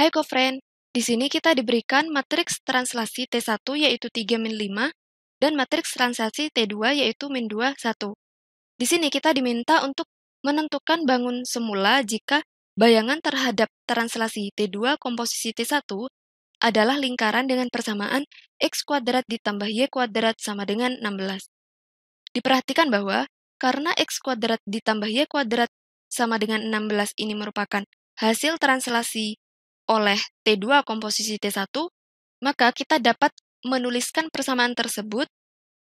Hai Kofren, di sini kita diberikan matriks translasi T1 yaitu 3 min 5 dan matriks translasi T2 yaitu min 2, 1. Di sini kita diminta untuk menentukan bangun semula jika bayangan terhadap translasi T2 komposisi T1 adalah lingkaran dengan persamaan x kuadrat ditambah y kuadrat sama dengan 16. Diperhatikan bahwa karena x kuadrat ditambah y kuadrat sama dengan 16 ini merupakan hasil translasi oleh T2 komposisi T1, maka kita dapat menuliskan persamaan tersebut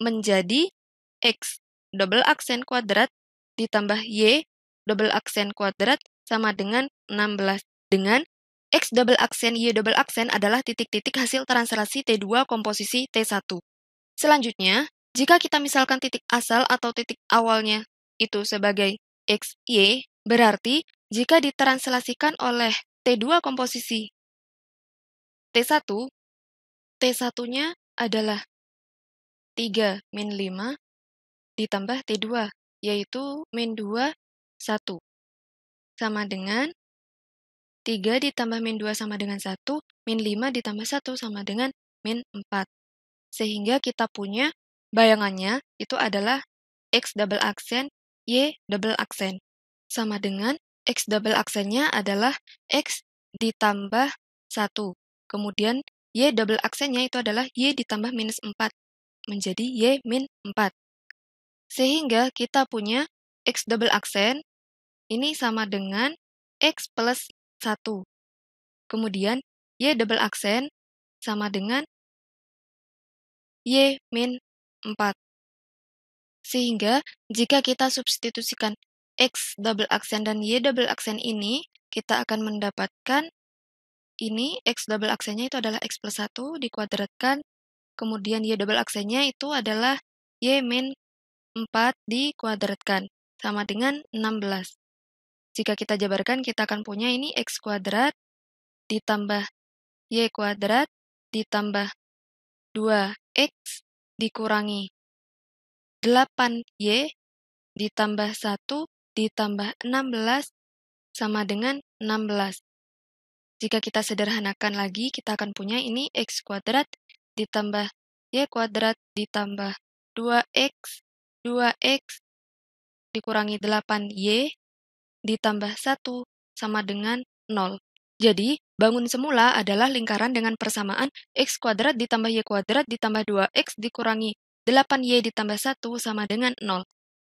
menjadi X double aksen kuadrat ditambah Y double aksen kuadrat sama dengan 16 dengan X double aksen Y double aksen adalah titik-titik hasil translasi T2 komposisi T1. Selanjutnya, jika kita misalkan titik asal atau titik awalnya itu sebagai x y berarti jika ditranslasikan oleh T2 komposisi. T1, T1-nya adalah 3 min 5 ditambah T2, yaitu min 2, 1. Sama dengan 3 ditambah min 2 sama dengan 1, min 5 ditambah 1 sama dengan min 4. Sehingga kita punya bayangannya itu adalah X double aksen, Y double aksen. Sama dengan X double aksennya adalah X ditambah 1. Kemudian Y double aksennya itu adalah Y ditambah minus 4, menjadi Y min 4. Sehingga kita punya X double aksen ini sama dengan X plus 1. Kemudian Y double aksen sama dengan Y min 4. Sehingga jika kita substitusikan X double aksen dan Y double aksen ini, kita akan mendapatkan ini X double aksennya itu adalah X plus 1 dikuadratkan, kemudian Y double aksennya itu adalah Y min 4 dikuadratkan, sama dengan 16. Jika kita jabarkan, kita akan punya ini X kuadrat ditambah Y kuadrat ditambah 2X dikurangi 8Y ditambah 1 ditambah 16 sama dengan 16. Jika kita sederhanakan lagi, kita akan punya ini x kuadrat ditambah y kuadrat ditambah 2x, 2x dikurangi 8y ditambah 1 sama dengan 0. Jadi, bangun semula adalah lingkaran dengan persamaan x kuadrat ditambah y kuadrat ditambah 2x dikurangi 8y ditambah 1 sama dengan 0.